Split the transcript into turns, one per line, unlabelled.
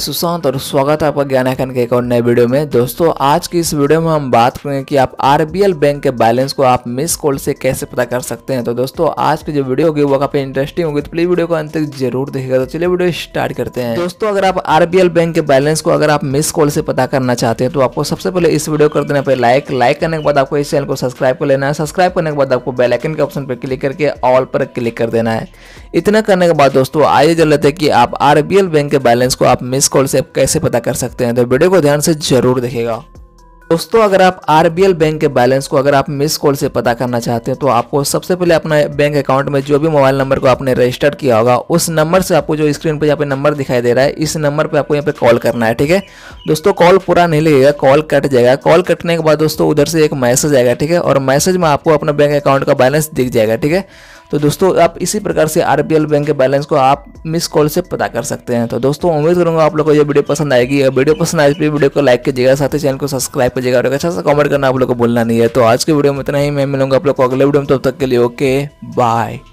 सुशांत और स्वागत है आपका ज्ञान हैकन के एक और नए वीडियो में दोस्तों आज की इस वीडियो में हम बात करेंगे कि आप आरबीएल बैंक के बैलेंस को आप मिस कॉल से कैसे पता कर सकते हैं तो दोस्तों आज की जो वीडियो होगी वो काफी इंटरेस्टिंग होगी तो प्लीज वीडियो को अंत तक जरूर देखेगा तो चलिए वीडियो स्टार्ट करते हैं दोस्तों अगर आप आरबीएल बैंक के बैलेंस को अगर आप मिस कॉल से पता करना चाहते हैं तो आपको सबसे पहले इस वीडियो कर देना पे लाइक लाइक करने के बाद आपको इस चैनल को सब्सक्राइब कर लेना है सब्सक्राइब करने के बाद आपको बेलाइकन के ऑप्शन पर क्लिक करके ऑल पर क्लिक कर देना है इतना करने के बाद दोस्तों आइए जल लेते हैं कि आप आरबीएल बैंक के बैलेंस को आप मिस इस कॉल से आप कैसे पता कर सकते हैं तो वीडियो को ध्यान से जरूर देखेगा दोस्तों अगर आप आर बैंक के बैलेंस को अगर आप मिस कॉल से पता करना चाहते हैं तो आपको सबसे पहले अपना बैंक अकाउंट में जो भी मोबाइल नंबर को आपने रजिस्टर किया होगा उस नंबर से आपको जो स्क्रीन पर यहाँ पे नंबर दिखाई दे रहा है इस नंबर पे आपको यहाँ पे कॉल करना है ठीक है दोस्तों कॉल पूरा नहीं लगेगा कॉल कट जाएगा कॉल कटने के बाद दोस्तों उधर से एक मैसेज आएगा ठीक है और मैसेज में आपको अपना बैंक अकाउंट का बैलेंस दिख जाएगा ठीक है तो दोस्तों आप इसी प्रकार से आर बैंक के बैलेंस को आप मिस कॉल से पता कर सकते हैं तो दोस्तों उम्मीद करूँगा आप लोग को यह वीडियो पसंद आएगी वीडियो पसंद आए तो वीडियो को लाइक कीजिएगा साथ ही चैनल को सब्सक्राइब कीजिएगा और अच्छा सा कॉमेंट करना आप लोग को बोलना नहीं है तो आज के वीडियो में इतना ही मैं मिलूंगा आप लोग को अगले वीडियो में तब तक के लिए ओके बाय